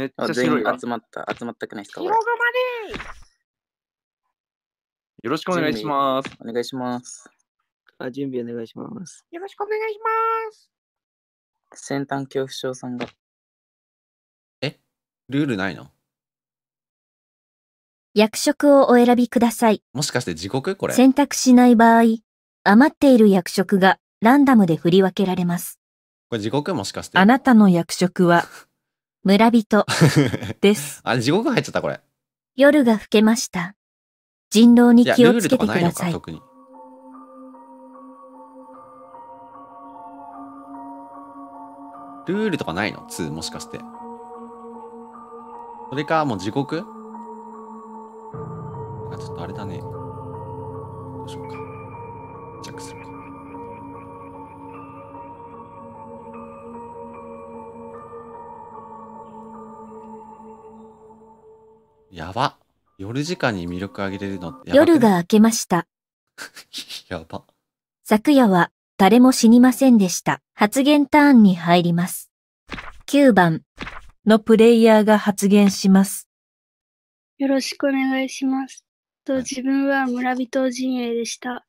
めっちゃ全員集まった、集まったくないですか広がまでよろしくお願いします。お願いします。あ、準備お願いします。よろしくお願いします。先端恐怖症さんが。えルールないの役職をお選びください。もしかして地獄これ。選択しない場合、余っている役職がランダムで振り分けられます。これ地獄もしかして。あなたの役職は村人 です。あれ、地獄入っちゃった、これ。夜が更けました。人狼に気をつけてください。い特にルールとかないの ?2 もしかして。それか、もう地獄なかちょっとあれだね。どうしようか。チェックする。やば。夜時間に魅力あげれるのってやば夜が明けました。やば。昨夜は誰も死にませんでした。発言ターンに入ります。9番、のプレイヤーが発言します。よろしくお願いします。と、自分は村人陣営でした。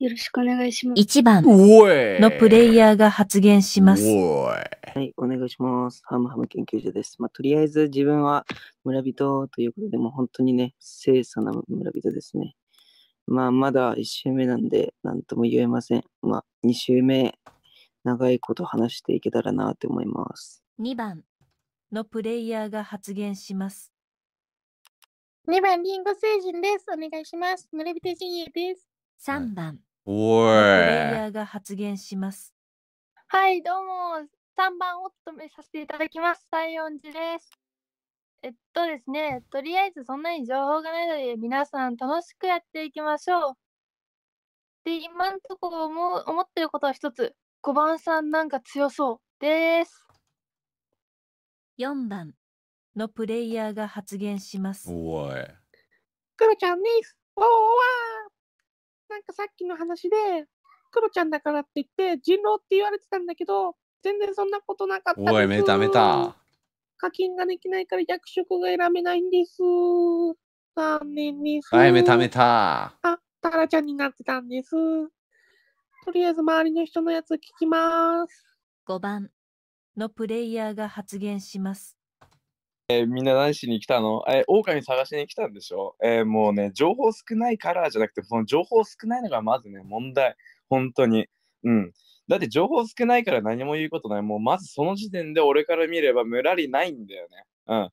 よろしくお願いします。1番、のプレイヤーが発言します。おいはい、お願いします。ハムハム研究所です。まあ、とりあえず自分は村人ということで、もう本当にね、清楚な村人ですね。まあ、まだ1週目なんで、なんとも言えません。まあ、2週目、長いこと話していけたらなと思います。2番のプレイヤーが発言します。2番、リンゴ星人です。お願いします。村人陣営です。3番、おプレイヤーが発言します。はい、どうも、3番を務めさせていただきます。西園寺です。えっとですね、とりあえずそんなに情報がないので、皆さん楽しくやっていきましょう。で、今んところ思思ってることは一つ、5番さんなんか強そうです。4番のプレイヤーが発言します。おい。クロちゃんです。おーおなんかさっきの話で、クロちゃんだからって言って、人狼って言われてたんだけど、全然そんなことなかったです。おい、メタメタ。課金ができないから役職が選べないんです。残念です。はい、メタメタ。あ、タラちゃんになってたんです。とりあえず周りの人のやつ聞きます。5番のプレイヤーが発言します。えー、みんな何しに来たのえー、狼探しに来たんでしょえー、もうね、情報少ないからじゃなくて、その情報少ないのがまずね、問題。本当に。うん。だって情報少ないから何も言うことない。もうまずその時点で俺から見ればむらりないんだよね。うん。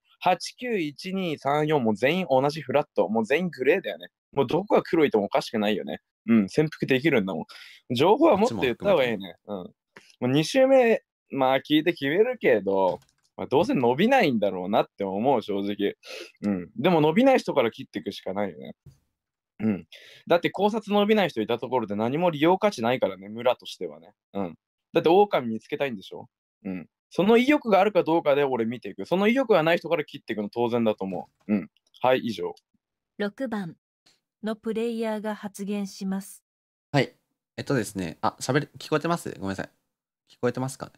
891234も全員同じフラット。もう全員グレーだよね。もうどこが黒いともおかしくないよね。うん。潜伏できるんだもん。情報はもっと言った方がいいね。うん。もう2周目、まあ聞いて決めるけど、まあ、どうせ伸びないんだろうなって思う、正直。うん。でも伸びない人から切っていくしかないよね。うん。だって考察伸びない人いたところで何も利用価値ないからね、村としてはね。うん。だって狼見つけたいんでしょうん。その意欲があるかどうかで俺見ていく。その意欲がない人から切っていくの当然だと思う。うん。はい、以上。6番のプレイヤーが発言します。はい。えっとですね、あ、喋り、聞こえてますごめんなさい。聞こえてますか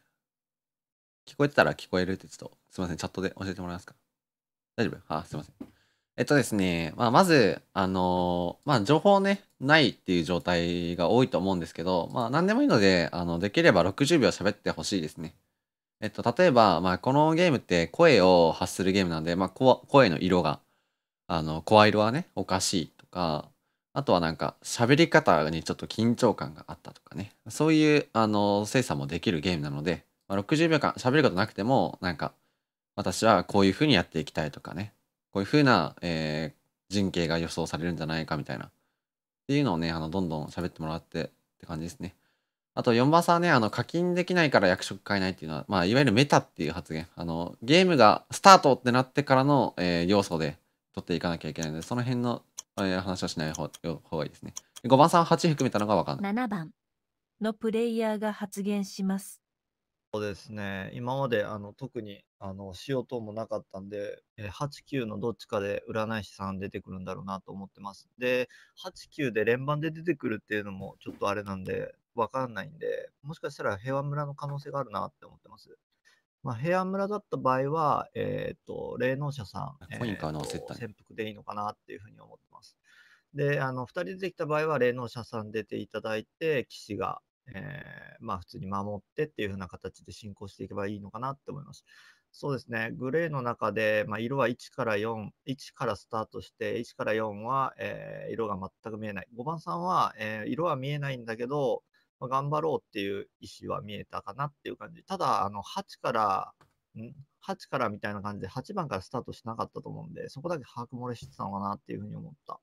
聞こえてたら聞こえるってちょっと、すいません、チャットで教えてもらえますか大丈夫あ、すいません。えっとですね、まあ、まず、あのー、まあ、情報ね、ないっていう状態が多いと思うんですけど、まあ、何でもいいので、あの、できれば60秒喋ってほしいですね。えっと、例えば、まあ、このゲームって声を発するゲームなんで、まあ、声の色が、あの、声色はね、おかしいとか、あとはなんか、喋り方にちょっと緊張感があったとかね、そういう、あの、精査もできるゲームなので、まあ、60秒間喋ることなくても、なんか、私はこういうふうにやっていきたいとかね、こういう風な、えー、人形が予想されるんじゃないかみたいな。っていうのをね、あの、どんどん喋ってもらってって感じですね。あと4番さんね、あの、課金できないから役職変えないっていうのは、まあ、いわゆるメタっていう発言。あの、ゲームがスタートってなってからの、えー、要素で取っていかなきゃいけないので、その辺の、えー、話をしない方方がいいですね。5番さん8含めたのがわかんない。7番のプレイヤーが発言します。そうですね、今まであの特にあの塩等もなかったんで、え8、9のどっちかで占い師さん出てくるんだろうなと思ってます。で、8、9で連番で出てくるっていうのもちょっとあれなんで、わかんないんで、もしかしたら平和村の可能性があるなって思ってます。まあ、平安村だった場合は、えっ、ー、と、霊能者さん、コインかの潜伏でいいのかなっていうふうに思ってます。で、あの、2人出てきた場合は、霊能者さん出ていただいて、騎士が、えー、まあ普通に守ってっていう風な形で進行していけばいいのかなって思います。そうですね、グレーの中で、まあ、色は1から4、1からスタートして、1から4は、えー、色が全く見えない。5番さんは、えー、色は見えないんだけど、まあ、頑張ろうっていう意思は見えたかなっていう感じ。ただ、あの8から、ん8からみたいな感じで、8番からスタートしなかったと思うんで、そこだけ把握漏れしてたのかなっていうふうに思った。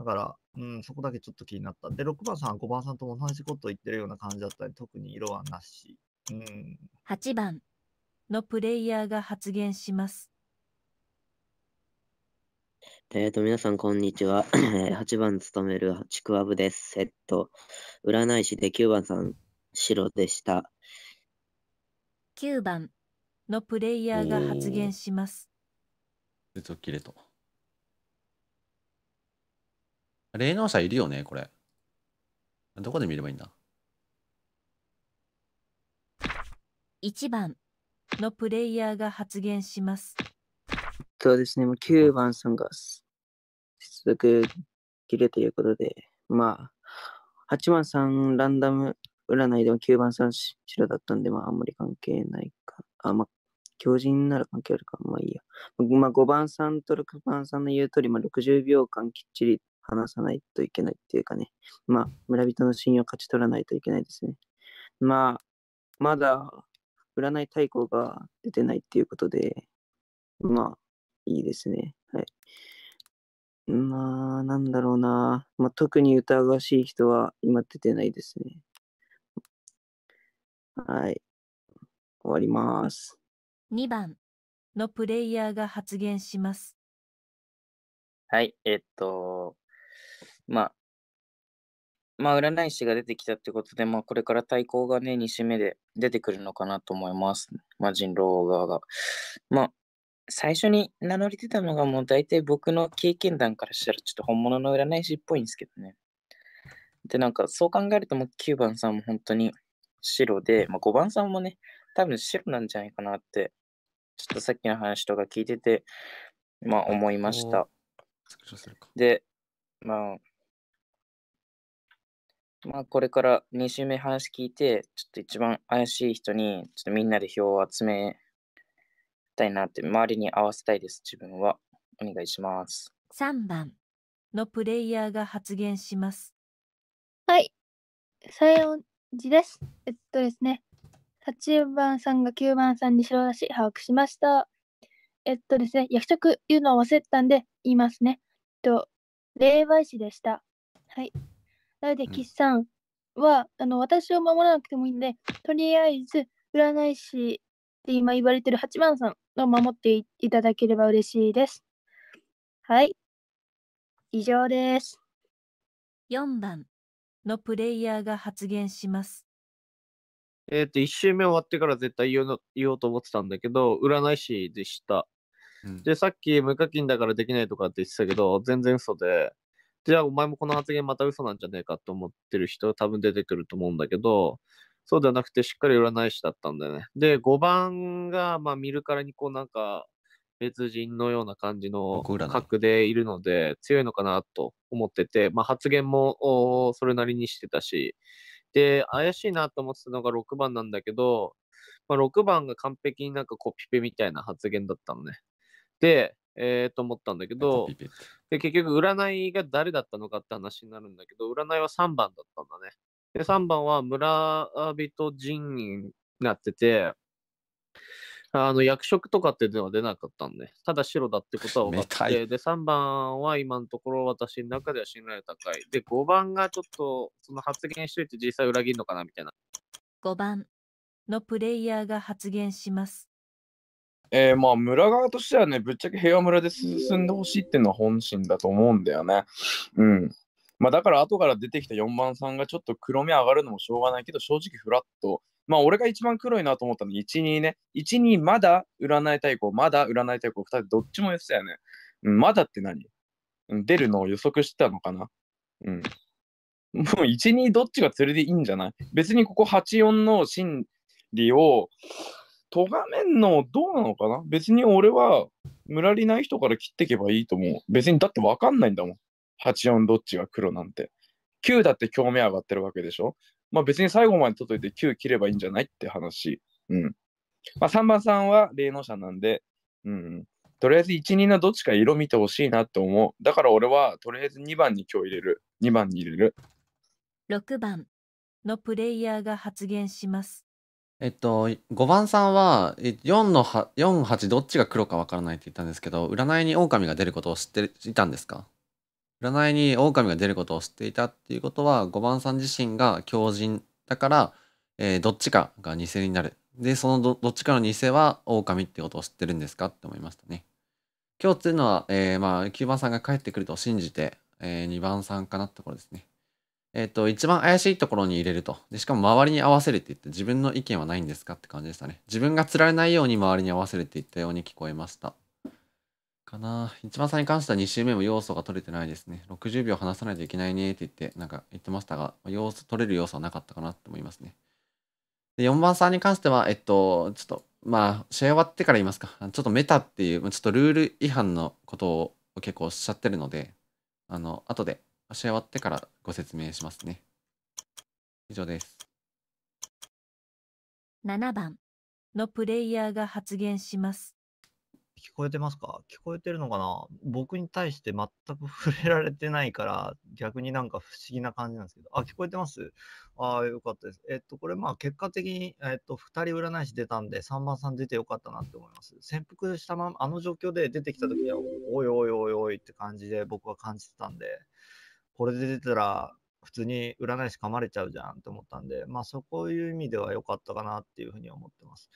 だから、うん、そこだけちょっと気になった。で、6番さん、5番さんとも同じことを言ってるような感じだったり、特に色はなし。うん、8番のプレイヤーが発言します。えっ、と、皆さん、こんにちは。8 番務めるちくわぶです。えっと、占い師で9番さん、白でした。9番のプレイヤーが発言します。ずっと切れと。霊能者いるよね、これ。どこで見ればいいんだ ?1 番のプレイヤーが発言します。そうですね、もう9番さんが接続切るということで、まあ、8番さんランダム占いでも9番さん白だったんで、まあ、あんまり関係ないか。あ、まあ、強人なら関係あるか。まあいいや。まあ、5番さんと6番さんの言う通り、まあ、60秒間きっちり話さないといけないっていうかね、まあ、村人の信用を勝ち取らないといけないですね。まあ、まだ占い対抗が出てないっていうことで、まあ、いいですね。はい。まあ、なんだろうな。まあ、特に疑わしい人は今出てないですね。はい。終わります。2番のプレイヤーが発言します。はい、えっと、まあ、まあ、占い師が出てきたってことで、まあ、これから対抗がね、2週目で出てくるのかなと思います。まあ、人狼側が。まあ、最初に名乗り出たのが、もう大体僕の経験談からしたら、ちょっと本物の占い師っぽいんですけどね。で、なんか、そう考えると、もう9番さんも本当に白で、まあ、5番さんもね、多分白なんじゃないかなって、ちょっとさっきの話とか聞いてて、まあ、思いました。で、まあ、まあ、これから2週目話聞いて、ちょっと一番怪しい人に、ちょっとみんなで票を集めたいなって、周りに合わせたいです、自分は。お願いします。3番のプレイヤーが発言します。はい。西園寺です。えっとですね。8番さんが9番さんに白だし把握しました。えっとですね、役職言うのを忘れたんで言いますね。えっと、霊媒師でした。はい。なので、岸さんは、あの私を守らなくてもいいんで、とりあえず占い師って今言われてる八番さんを守っていただければ嬉しいです。はい。以上です。4番のプレイヤーが発言します。えっ、ー、と、1周目終わってから絶対言おうと思ってたんだけど、占い師でした。うん、で、さっき無課金だからできないとかって言ってたけど、全然嘘で、じゃあお前もこの発言また嘘なんじゃねえかと思ってる人多分出てくると思うんだけど、そうではなくてしっかり占い師だったんだよね。で、5番が、まあ見るからにこうなんか別人のような感じの格でいるので強いのかなと思ってて、まあ発言もそれなりにしてたし、で、怪しいなと思ってたのが6番なんだけど、まあ、6番が完璧になんかコピペみたいな発言だったのね。で、えー、と思ったんだけど、で結局占いが誰だったのかって話になるんだけど、占いは3番だったんだね。で、3番は村人陣になってて、あの役職とかっていうのは出なかったんで、ただ白だってことは分かって、で、3番は今のところ私の中では信頼高い。で、5番がちょっとその発言しといて実際裏切るのかなみたいな。5番のプレイヤーが発言します。えー、まあ村側としてはね、ぶっちゃけ平和村で進んでほしいっていうのは本心だと思うんだよね。うん。まあだから後から出てきた4番さんがちょっと黒目上がるのもしょうがないけど、正直フラット。まあ俺が一番黒いなと思ったの1、2ね。1、2まだ占い対抗、まだ占い対抗、2人どっちもってたよね。うん、まだって何出るのを予測してたのかなうん。もう1、2どっちが連れでいいんじゃない別にここ84の心理を、がめんのどうなのかな別に俺は、無らりない人から切っていけばいいと思う。別にだって分かんないんだもん。84どっちが黒なんて。9だって興味上がってるわけでしょまあ別に最後まで届いて9切ればいいんじゃないって話。うん。まあ3番さんは霊能者なんで、うん。とりあえず1、2のどっちか色見てほしいなって思う。だから俺はとりあえず2番に今日入れる。2番に入れる。6番のプレイヤーが発言します。えっと、5番さんは4の4、8どっちが黒かわからないって言ったんですけど、占いに狼が出ることを知っていたんですか占いに狼が出ることを知っていたっていうことは、5番さん自身が狂人だから、えー、どっちかが偽になる。で、そのどっちかの偽は狼ってことを知ってるんですかって思いましたね。今日っていうのは、えー、まあ、9番さんが帰ってくると信じて、えー、2番さんかなってところですね。えっ、と、一番怪しいところに入れると。で、しかも周りに合わせるって言って、自分の意見はないんですかって感じでしたね。自分が釣られないように周りに合わせるって言ったように聞こえました。かな一番さんに関しては2周目も要素が取れてないですね。60秒話さないといけないねって言って、なんか言ってましたが、要素、取れる要素はなかったかなって思いますね。で、4番さんに関しては、えっと、ちょっと、まあ、試合終わってから言いますか。ちょっとメタっていう、ちょっとルール違反のことを結構おっしゃってるので、あの、後で試合終わってからご説明しますね。以上です。7番のプレイヤーが発言します。聞こえてますか聞こえてるのかな僕に対して全く触れられてないから、逆になんか不思議な感じなんですけど。あ、聞こえてますああ、よかったです。えっと、これまあ結果的に、えっと、2人占い師出たんで、3番さん出てよかったなって思います。潜伏したまま、あの状況で出てきた時には、おいおいおいおいって感じで僕は感じてたんで。これで出たら、普通に占い師噛まれちゃうじゃんと思ったんで、まあ、そういう意味では良かったかなっていうふうに思ってます。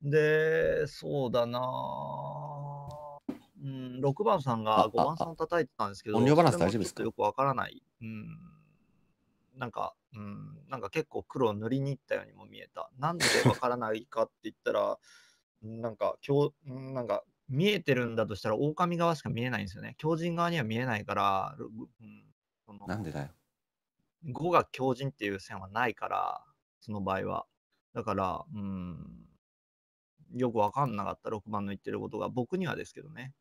で、そうだなうん、6番さんが5番さん叩いてたんですけど、音量バランス大丈夫ですかよくわからない。うん。なんか、うん、なんか結構黒を塗りに行ったようにも見えた。なんでわからないかって言ったら、なんか、今日、なんか、見えてるんだとしたら、狼側しか見えないんですよね。狂人側には見えないから、のなんでだよ語が強靭っていう線はないからその場合はだからうんよく分かんなかった6番の言ってることが僕にはですけどね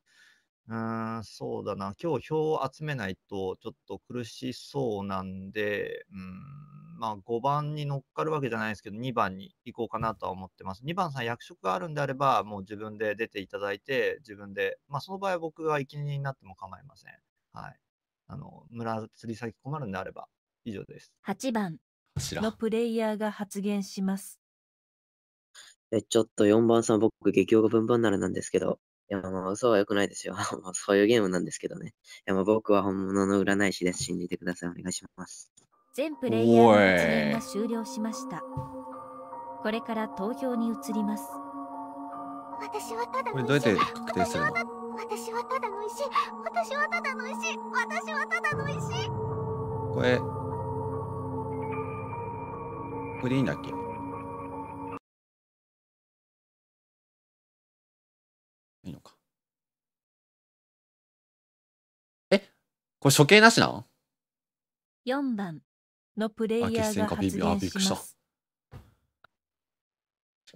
うんそうだな今日票を集めないとちょっと苦しそうなんでうんまあ5番に乗っかるわけじゃないですけど2番に行こうかなとは思ってます2番さん役職があるんであればもう自分で出ていただいて自分でまあその場合は僕が生贄になっても構いませんはいあの村釣り先困るんであれば以上です。8番のプレイヤーが発言します。え、ちょっと4番さん、僕、激おが分番ならなんですけど、いや、まあ、嘘は良くないですよ。そういうゲームなんですけどね。いや、まあ、僕は本物の占い師です。信じてください。お願いします。全プレイヤーの発言が終了しました。これから投票に移ります。私はただこれどうやって確定するの私はただの石私はただの石私はただの石これこれでいいんだっけいいのかえこれ処刑なしなの ?4 番のプレイヤーが発言します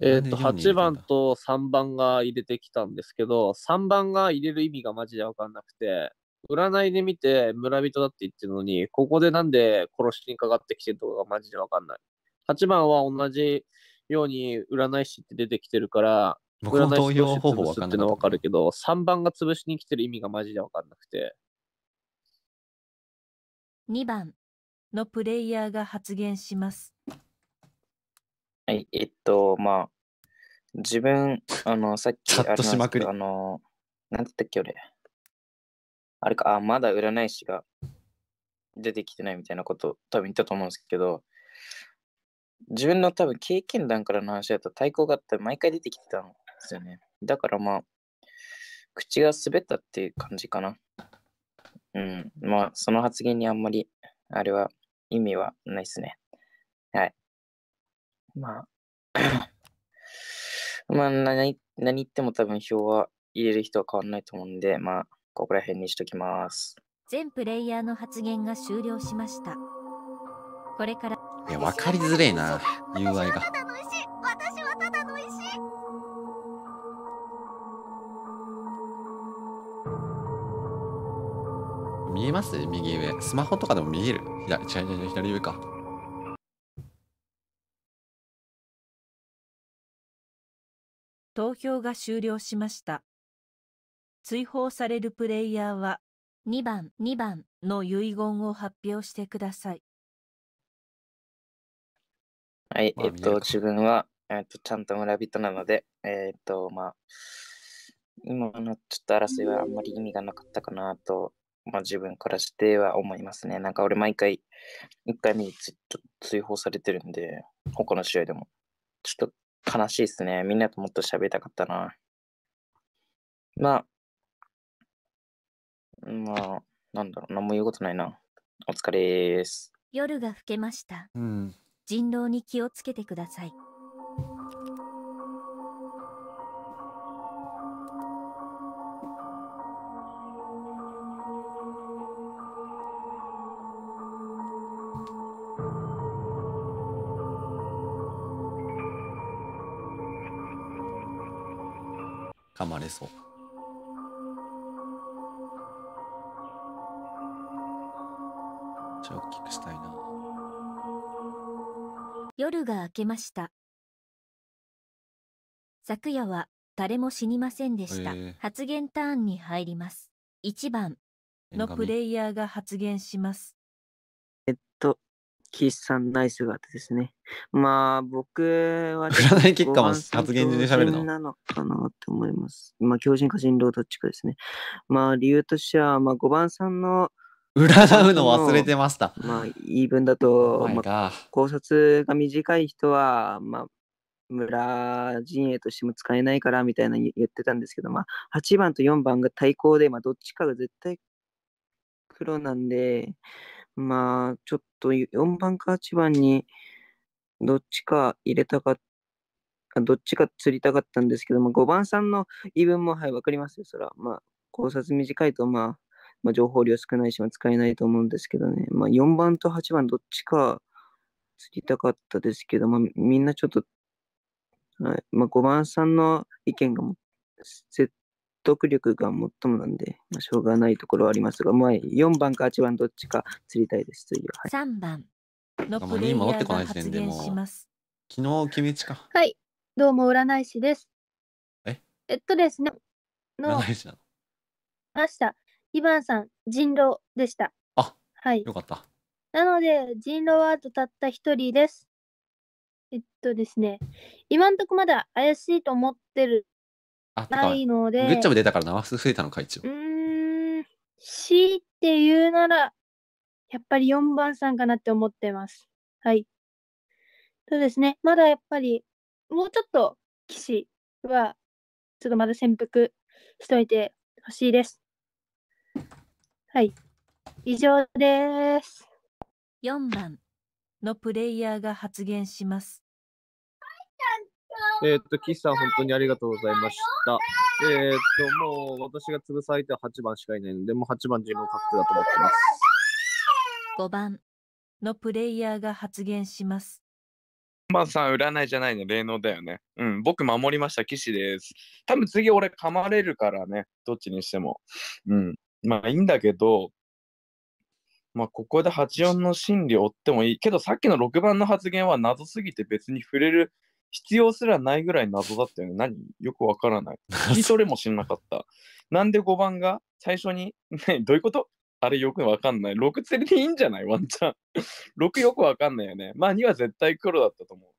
えっ、と、8番と3番が入れてきたんですけど、3番が入れる意味がマジで分かんなくて、占いで見て村人だって言ってるのに、ここでなんで殺しにかかってきてるとかがマジで分かんない。8番は同じように占い師って出てきてるから、僕の投票方法わかんない。ってのはかるけど、3番が潰しに来てる意味がマジで分かんなくて。2番のプレイヤーが発言します。はい、えっと、まあ、自分、あの、さっき、あの、なんて言ったっけ、俺。あれか、あ、まだ占い師が出てきてないみたいなこと多分言ったと思うんですけど、自分の多分経験談からの話だと対抗があって毎回出てきてたんですよね。だからまあ、口が滑ったっていう感じかな。うん。まあ、その発言にあんまり、あれは意味はないですね。はい。まあ、まあ何、何言っても多分票は入れる人は変わんないと思うんで、まあ、ここら辺にしときます。全プレイヤーの発言が終了しました。これから。いや、わかりづれえな、UI が。見えます右上。スマホとかでも見える。左、左上か。投票が終了しました。追放されるプレイヤーは、2番、2番の遺言を発表してください。はい、えっと、自分は、えっと、ちゃんと村人なので、えっと、まあ、今のちょっと争いはあんまり意味がなかったかなと、まあ、自分からしては思いますね。なんか俺毎回、1回目に追放されてるんで、他の試合でも。ちょっと悲しいっすね。みんなともっと喋りたかったな。まあ、まあ、なんだろう、何も言うことないな。お疲れです。夜が更けました。うん。人狼に気をつけてください。ちょっと大きくしたいな夜が明けました昨夜は誰も死にませんでした、えー、発言ターンに入ります1番のプレイヤーが発言します岸さんナイス姿ですね。まあ、僕は、占い結果も発言で喋るのなのかなと思います。まあ、強靭か人狼どっちかですね。まあ、理由としては、まあ、5番さんの占うの忘れてました。まあ、言い分だと、まあ、考察が短い人は、まあ、村陣営としても使えないからみたいな言ってたんですけど、まあ、8番と4番が対抗で、まあ、どっちかが絶対黒なんで、まあ、ちょっと。と4番か8番にどっちか入れたかった。どっちか釣りたかったんですけども、5番さんの言い分も、はい、わかりますよ、そら。まあ、考察短いと、まあ、まあ、情報量少ないし、使えないと思うんですけどね。まあ、4番と8番どっちか釣りたかったですけど、まあ、みんなちょっと、はい、まあ、5番さんの意見がも説得力が最もなんで、まあ、しょうがないところはありますが、まあ、4番か8番どっちか釣りたいです、次は。はい、3番のプレイヤーが発言します。昨日、君ちか。はい、どうも占い師です。ええっとですね、占い師なの2番さん、人狼でした。あ、はい。よかった。なので、人狼はあとたった人です。えっとですね、今んとこまだ怪しいと思ってるあないので。グッチャ出たから生数増えたのか、一応。うん、C いて言うなら、やっぱり4番さんかなって思ってます。はい。そうですね。まだやっぱり、もうちょっと、騎士は、ちょっとまだ潜伏しといてほしいです。はい。以上です。4番のプレイヤーが発言します。えー、っと、岸さん、本当にありがとうございました。えー、っと、もう私が潰されては8番しかいないので、もう8番自分を確定だと思ってます。5番のプレイヤーが発言します。まあさん、占いじゃないね、霊能だよね。うん、僕守りました、騎士です。多分次俺噛まれるからね、どっちにしても。うん、まあいいんだけど、まあここで84の心理を追ってもいいけど、さっきの6番の発言は謎すぎて別に触れる必要すらないぐらい謎だったよね。何よくわからない。聞き取れもしなかった。なんで5番が最初に、ね、どういうことあれよくわかんない。6釣りでいいんじゃないワンチャン。6 よくわかんないよね。まあ2は絶対黒だったと思う。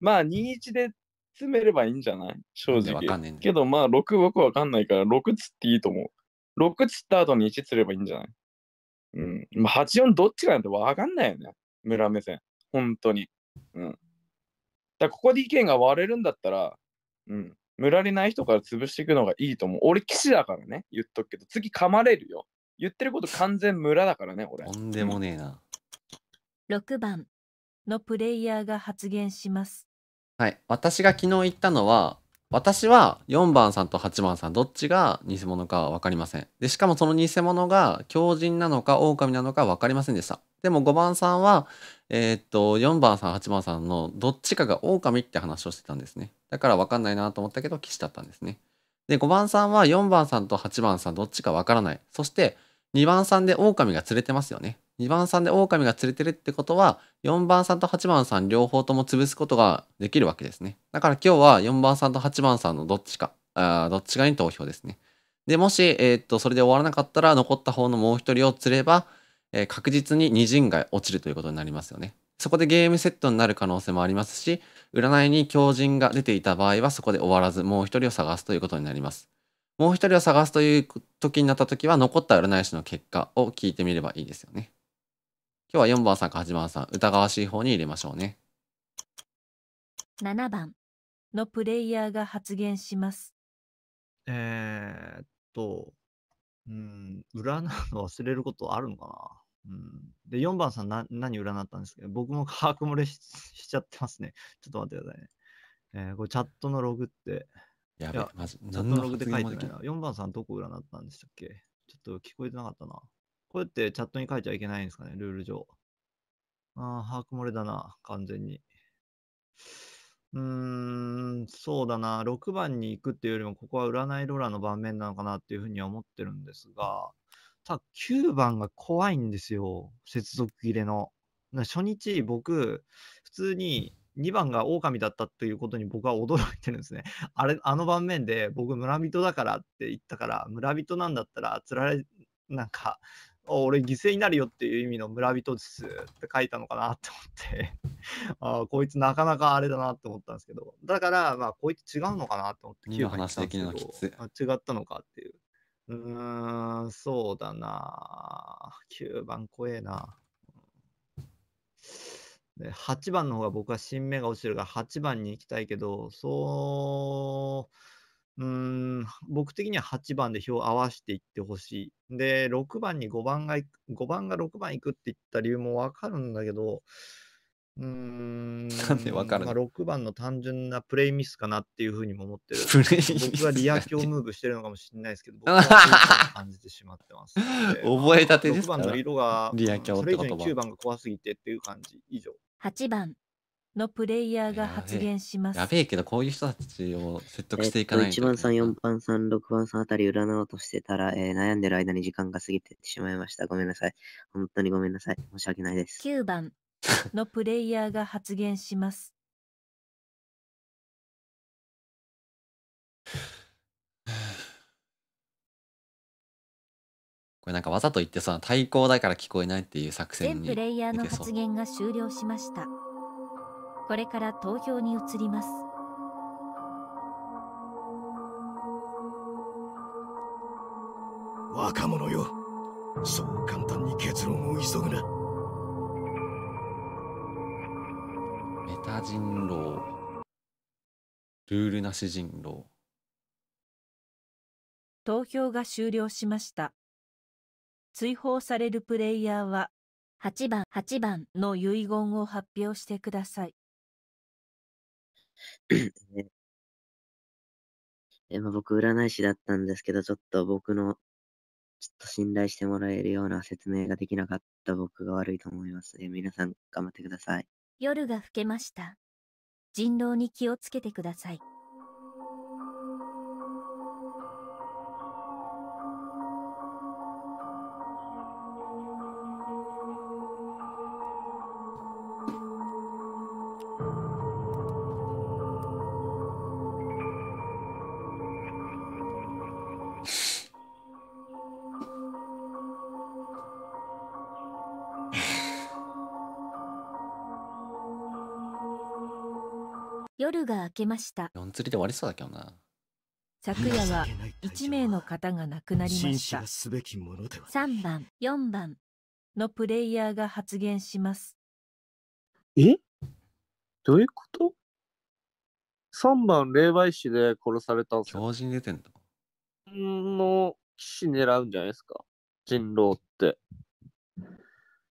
まあ21で詰めればいいんじゃない正直。いけどまあ6よくわかんないから6釣っていいと思う。6釣った後に1釣ればいいんじゃないうん。まあ84どっちかなんてわかんないよね。村目線。本当に。うん。だここで意見が割れるんだったら、うん、塗られない人から潰していくのがいいと思う。俺、騎士だからね、言っとくけど、次噛まれるよ。言ってること 完全村だからね、俺。とんでもねえな。6番のプレイヤーが発言します。はい。私が昨日言ったのは、私は4番さんと8番さんどっちが偽物か分かりません。で、しかもその偽物が狂人なのか狼なのか分かりませんでした。でも5番さんは、えー、っと、4番さん、8番さんのどっちかが狼って話をしてたんですね。だから分かんないなと思ったけど、騎士だったんですね。で、5番さんは4番さんと8番さんどっちか分からない。そして、2番さんで狼が連れてますよね。2番さんで狼が釣れてるってことは、4番さんと8番さん両方とも潰すことができるわけですね。だから今日は4番さんと8番さんのどっちか、あどっちかに投票ですね。で、もし、えー、っと、それで終わらなかったら、残った方のもう一人を釣れば、えー、確実に2人が落ちるということになりますよね。そこでゲームセットになる可能性もありますし、占いに狂人が出ていた場合は、そこで終わらず、もう一人を探すということになります。もう一人を探すという時になった時は、残った占い師の結果を聞いてみればいいですよね。今日は4番さんか8番さん、疑わしい方に入れましょうね。7番のプレイヤーが発言します。えー、っと、うん、占うの忘れることあるのかな。うん、で、4番さんな何占ったんですけど、僕も把握漏れししちゃってますね。ちょっと待ってくださいね。えー、これチャットのログって。やべまず、チャットのログで書いてないな。4番さんどこ占ったんでしたっけちょっと聞こえてなかったな。こうやってチャットに書いちゃいけないんですかね、ルール上。ああ、把握漏れだな、完全に。うーん、そうだな、6番に行くっていうよりも、ここは占いローラーの盤面なのかなっていうふうには思ってるんですが、ただ9番が怖いんですよ、接続切れの。初日、僕、普通に2番が狼だったっていうことに僕は驚いてるんですね。あれ、あの盤面で僕村人だからって言ったから、村人なんだったら、つられ、なんか、俺犠牲になるよっていう意味の村人ですって書いたのかなって思って あこいつなかなかあれだなって思ったんですけどだからまあこいつ違うのかなと思って9話できるのきつい違ったのかっていううーんそうだな9番怖えな8番の方が僕は新芽が落ちるから8番に行きたいけどそううん、僕的には8番で票を合わせていってほしい。で、6番に5番が、5番が6番行くって言った理由もわかるんだけど、うーん、なんでわかるまあ、6番の単純なプレイミスかなっていうふうにも思ってる。プレイミス僕はリア強ムーブしてるのかもしれないですけど、僕は感じてしまってます。覚えたてですか ?6 番の色が、リア強って言葉。9番が怖すぎてっていう感じ。以上。8番。のプレイヤーが発言します。やべえけど、こういう人たちを説得していかない、えと、1番さん、4番さん、6番さんあたり占おうとしてたら、えー、悩んでる間に時間が過ぎてしまいました。ごめんなさい。本当にごめんなさい。申し訳ないです。9番 のプレイヤーが発言します。これなんかわざと言ってさ、対抗だから聞こえないっていう作戦に。全プレイヤーの発言が終了しました。これから投票に移ります。若者よ、そう簡単に結論を急ぐな。メタ人狼、ルールなし人狼。投票が終了しました。追放されるプレイヤーは8番8番の遺言を発表してください。えまあ、僕、占い師だったんですけど、ちょっと僕の、ちょっと信頼してもらえるような説明ができなかった僕が悪いと思います。え皆さん、頑張ってください。夜が更けました。人狼に気をつけてください。が明けました4釣りで終わりそうだけどな昨夜は1名の方が亡くなりました3番4番のプレイヤーが発言しますえどういうこと3番霊媒師で殺された強人出てんだの騎士狙うんじゃないですか人狼って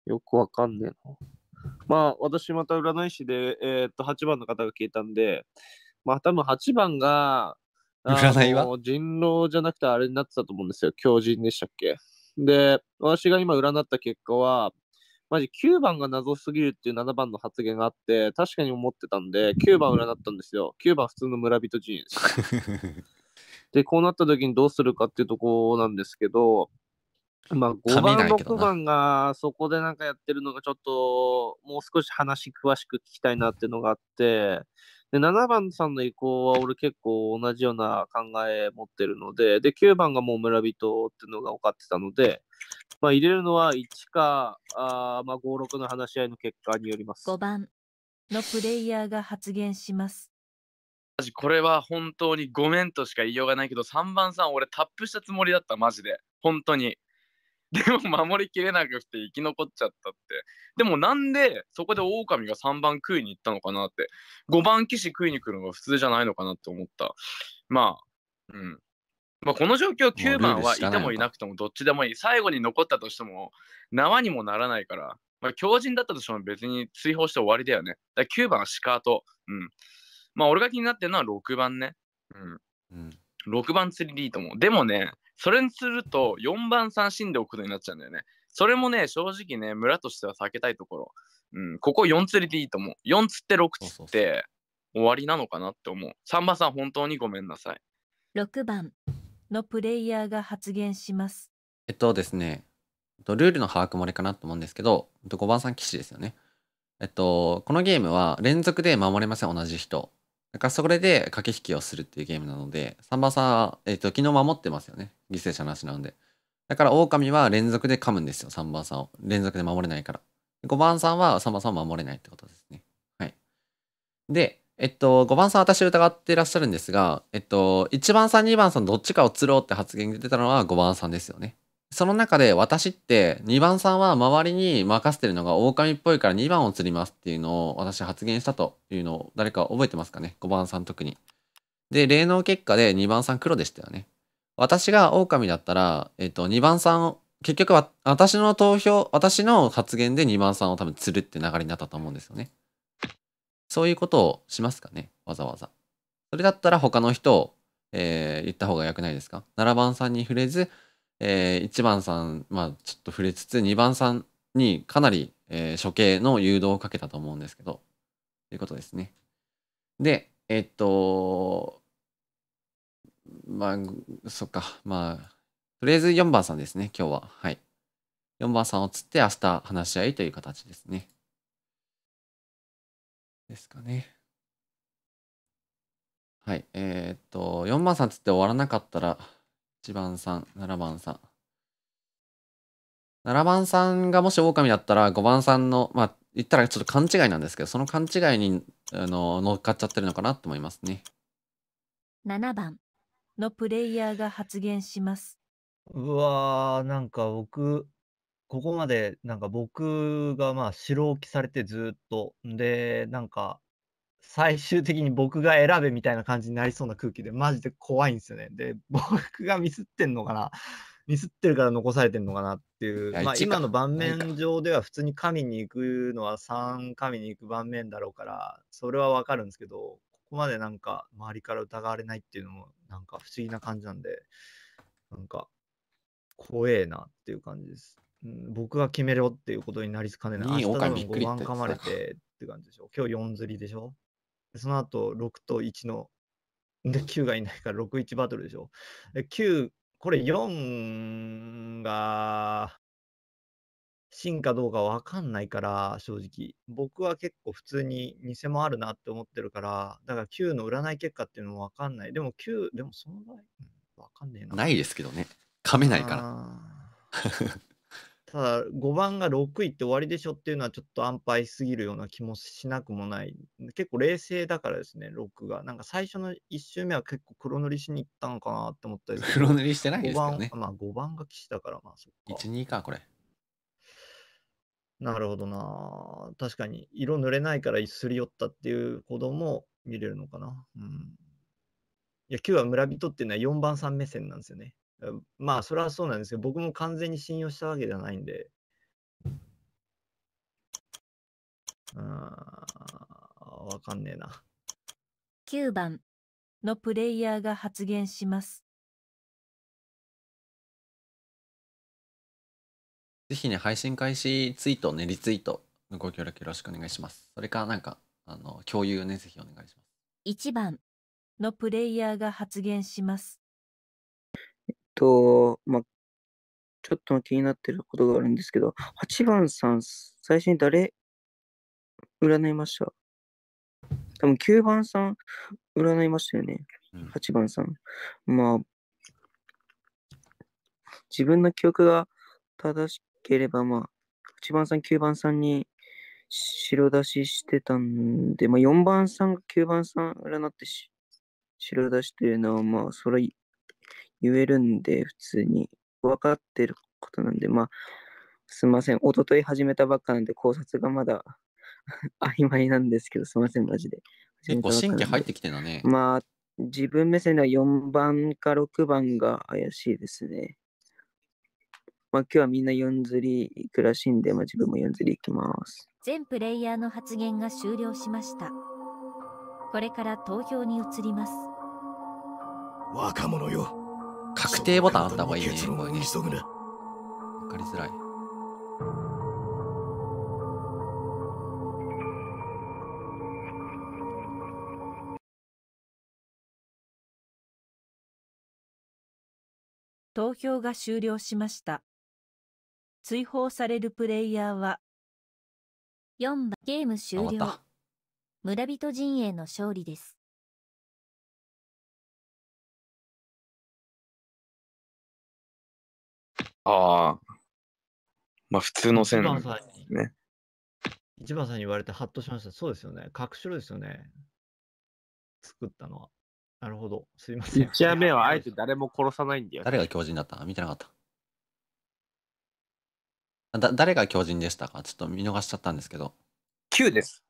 よくわかんねえなまあ、私また占い師で、えー、っと、8番の方が聞いたんで、まあ、多分8番が、占いは人狼じゃなくてあれになってたと思うんですよ。狂人でしたっけ。で、私が今占った結果は、マジ9番が謎すぎるっていう7番の発言があって、確かに思ってたんで、9番占ったんですよ。9番普通の村人陣です。で、こうなった時にどうするかっていうとこなんですけど、まあ、5番、6番がそこでなんかやってるのがちょっともう少し話詳しく聞きたいなっていうのがあって、で7番さんの意向は俺結構同じような考え持ってるので、で9番がもう村人っていうのが分かってたので、まあ、入れるのは1かあ、まあ、5、6の話し合いの結果によります。5番のプレイヤーが発言します。これは本当にごめんとしか言いようがないけど3番さん俺タップしたつもりだったマジで本当に でも守りきれなくて生き残っちゃったって。でもなんでそこで狼が3番食いに行ったのかなって。5番騎士食いに来るのが普通じゃないのかなって思った。まあ、うん。まあ、この状況9番はいてもいなくてもどっちでもいい。最後に残ったとしても縄にもならないから。まあ、強人だったとしても別に追放して終わりだよね。だ9番はシカート。うん。まあ、俺が気になってるのは6番ね。うん。うん、6番釣りでいいと思う。でもね、それにすると4番三振で置くことになっちゃうんだよね。それもね、正直ね、村としては避けたいところ。うん、ここ4釣りでいいと思う。4釣って6釣って終わりなのかなって思う。さ番さん、本当にごめんなさい。6番のプレイヤーが発言します。えっとですね、ルールの把握漏れかなと思うんですけど、5番さん、騎士ですよね。えっと、このゲームは連続で守れません、同じ人。なんかそれで駆け引きをするっていうゲームなので、3番さんは、えっ、ー、と、昨日守ってますよね。犠牲者なしなので。だから、狼は連続で噛むんですよ、3番さんを。連続で守れないから。5番さんは3番さんを守れないってことですね。はい。で、えっと、5番さん私疑ってらっしゃるんですが、えっと、1番さん、2番さんどっちかを釣ろうって発言が出たのは5番さんですよね。その中で私って2番さんは周りに任せてるのが狼っぽいから2番を釣りますっていうのを私発言したというのを誰か覚えてますかね ?5 番さん特に。で、霊能結果で2番さん黒でしたよね。私が狼だったら、えっと、2番さんを、結局は私の投票、私の発言で2番さんを多分釣るって流れになったと思うんですよね。そういうことをしますかねわざわざ。それだったら他の人を、えー、言った方が良くないですか ?7 番さんに触れず、えー、1番さん、まあ、ちょっと触れつつ、2番さんにかなり、えー、処刑の誘導をかけたと思うんですけど、ということですね。で、えっと、まあ、そっか、まあ、とりあえず4番さんですね、今日は。はい。4番さんをつって明日話し合いという形ですね。ですかね。はい。えー、っと、4番さんつって終わらなかったら、1番さん、7番さん。7番さんがもし狼だったら5番さんの、まあ、言ったらちょっと勘違いなんですけど、その勘違いにあの乗っかっちゃってるのかなと思いますね。7番のプレイヤーが発言します。うわー、なんか僕、ここまでなんか僕がまあ白置きされてずっと、で、なんか最終的に僕が選べみたいな感じになりそうな空気で、マジで怖いんですよね。で、僕がミスってんのかな、ミスってるから残されてんのかなっていう、いまあ、今の盤面上では普通に神に行くのは3神に行く盤面だろうから、それはわかるんですけど、ここまでなんか周りから疑われないっていうのも、なんか不思議な感じなんで、なんか怖えなっていう感じです。うん、僕が決めろっていうことになりかねない。明日多分5番噛まれてって感じでしょ。今日4釣りでしょ。その後6と1の、で9がいないから6、1バトルでしょ。9、これ4が真かどうか分かんないから、正直。僕は結構普通に偽もあるなって思ってるから、だから9の占い結果っていうのも分かんない。でも9、でもその場合、分かんねえな。ないですけどね。噛めないから。ただ5番が6位って終わりでしょっていうのはちょっと安牌すぎるような気もしなくもない結構冷静だからですね6がなんか最初の1周目は結構黒塗りしに行ったのかなって思ったり黒塗りしてないですよねまあ5番が騎士だからまあそっか12かこれなるほどな確かに色塗れないからすり寄ったっていうことも見れるのかなうんいや9は村人っていうのは4番さん目線なんですよねまあ、それはそうなんですけど、僕も完全に信用したわけじゃないんで。うん、わかんねえな。9番のプレイヤーが発言します。ぜひね、配信開始ツイート、ね、リツイートのご協力よろしくお願いします。それからなんか、あの、共有ね、ぜひお願いします。1番のプレイヤーが発言します。と、まあ、ちょっと気になってることがあるんですけど、8番さん、最初に誰、占いました多分9番さん、占いましたよね。8番さん。まあ、自分の記憶が正しければ、まあ、8番さん、9番さんに白出ししてたんで、まあ、4番さんが9番さん占ってし白出しというのは、まあ、それ言えるんで、普通に。分かってることなんで、まあ、すみません。一昨日始めたばっかなんで、考察がまだ 曖昧なんですけど、すみません、マジで。結構新規入ってきてるのね。まあ、自分目線では4番か6番が怪しいですね。まあ、今日はみんな4釣り行くらしいんで、まあ、自分も4釣り行きます。全プレイヤーの発言が終了しました。これから投票に移ります。若者よ。定ボタンあった方がいいね。こね。わかりづらい。投票が終了しました。追放されるプレイヤーは4番ゲーム終了村人陣営の勝利です。ああ。まあ普通の線ですね。一番さんに言われてハッとしました。そうですよね。隠しろですよね。作ったのは。なるほど。すいません。1話目はあえて誰も殺さないんだよ。誰が狂人だった見てなかった。だ誰が狂人でしたかちょっと見逃しちゃったんですけど。9です。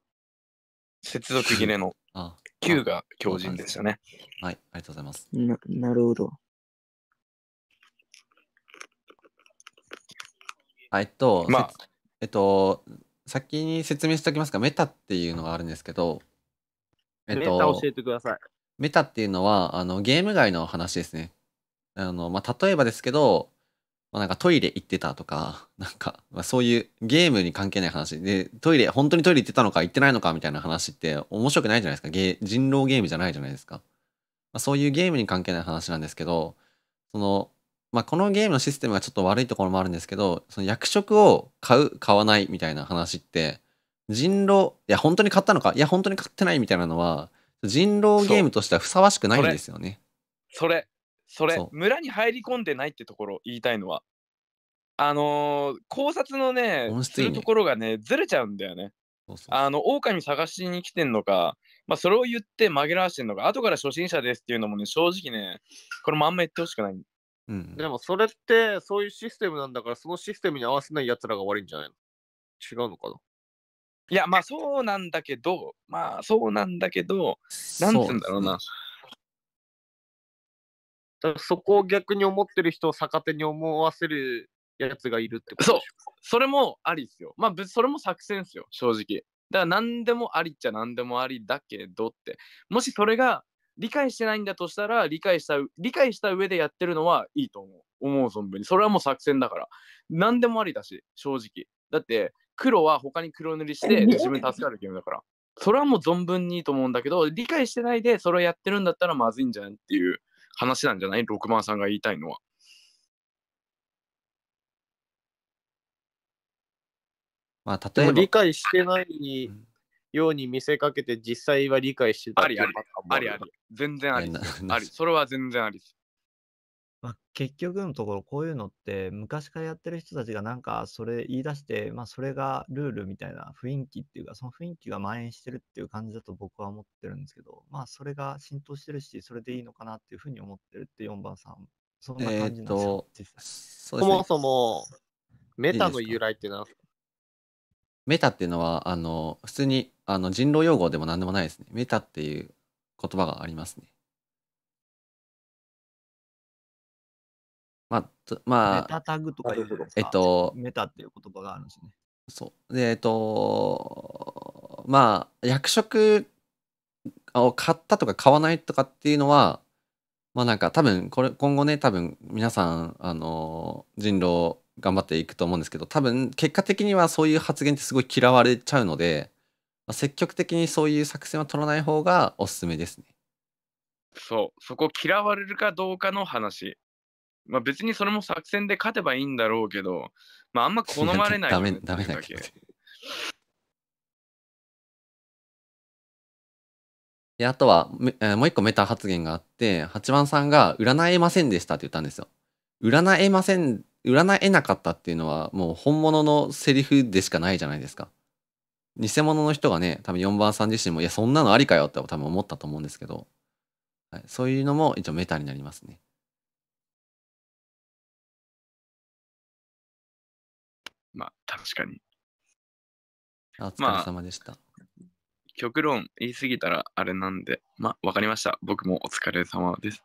接続切れの9が狂人でしたね。はい、ありがとうございます。ななるほど。えっと、まあ、えっと、先に説明しておきますか、メタっていうのがあるんですけど、えっと、メタ教えてください。メタっていうのは、あの、ゲーム外の話ですね。あの、まあ、例えばですけど、まあ、なんかトイレ行ってたとか、なんか、まあ、そういうゲームに関係ない話で、トイレ、本当にトイレ行ってたのか行ってないのかみたいな話って面白くないじゃないですか。ゲ人狼ゲームじゃないじゃないですか。まあ、そういうゲームに関係ない話なんですけど、その、まあ、このゲームのシステムがちょっと悪いところもあるんですけど、その役職を買う、買わないみたいな話って、人狼、いや、本当に買ったのか、いや、本当に買ってないみたいなのは、人狼ゲームとしてはふさわしくないんですよね。それ、それ、それ村に入り込んでないってところ言いたいのは。あのー、考察のね、いいねするところがね、ずれちゃうんだよね。そうそうあの狼探しに来てんのか、まあ、それを言って紛らわしてんのか、後から初心者ですっていうのもね、正直ね、これもあんま言ってほしくないうん、でもそれってそういうシステムなんだからそのシステムに合わせないやつらが悪いんじゃないの違うのかないやまあそうなんだけどまあそうなんだけど何て言うんだろうなそそこを逆に思ってる人を逆手に思わせるやつがいるってことそうそれもありっすよまあそれも作戦っすよ正直だから何でもありっちゃ何でもありだけどってもしそれが理解してないんだとしたら理解した理解した上でやってるのはいいと思う思う存分にそれはもう作戦だから何でもありだし正直だって黒は他に黒塗りして自分助かるゲームだからそれはもう存分にいいと思うんだけど理解してないでそれをやってるんだったらまずいんじゃないっていう話なんじゃない6番さんが言いたいのは。まあ、例えば理解してないように見せかけて実際は理解してたありありありあり全然ありありそれは全然ありですまあ、結局のところこういうのって昔からやってる人たちがなんかそれ言い出して、まあ、それがルールみたいな雰囲気っていうかその雰囲気が蔓延してるっていう感じだと僕は思ってるんですけど、まあ、それが浸透してるしそれでいいのかなっていうふうに思ってるって4番さんそんな感じなんですそもそもメタの由来って何ですかメタっていうのは、あの、普通に、あの、人狼用語でも何でもないですね。メタっていう言葉がありますね。まあ、とメまあ、タタグとかいうことですえっかと、メタっていう言葉があるんですね。そう。で、えっと、まあ、役職を買ったとか買わないとかっていうのは、まあなんか多分、これ、今後ね、多分皆さん、あの、人狼頑張っていくと思うんですけど多分結果的にはそういう発言ってすごい嫌われちゃうので、まあ、積極的にそういう作戦は取らない方がおすすめですね。そうそこ嫌われるかどうかの話。まあ、別にそれも作戦で勝てばいいんだろうけど、まあ、あんま好まれない ダメだメだけであとはえもう一個メタ発言があって八番さんが「占えませんでした」って言ったんですよ。占えません占えなかったっていうのはもう本物のセリフでしかないじゃないですか。偽物の人がね多分4番さん自身もいやそんなのありかよって多分思ったと思うんですけど、はい、そういうのも一応メタになりますね。まあ確かに。あお疲れ様でした。まあ、極論言い過ぎたらあれなんでまあわかりました僕もお疲れ様です。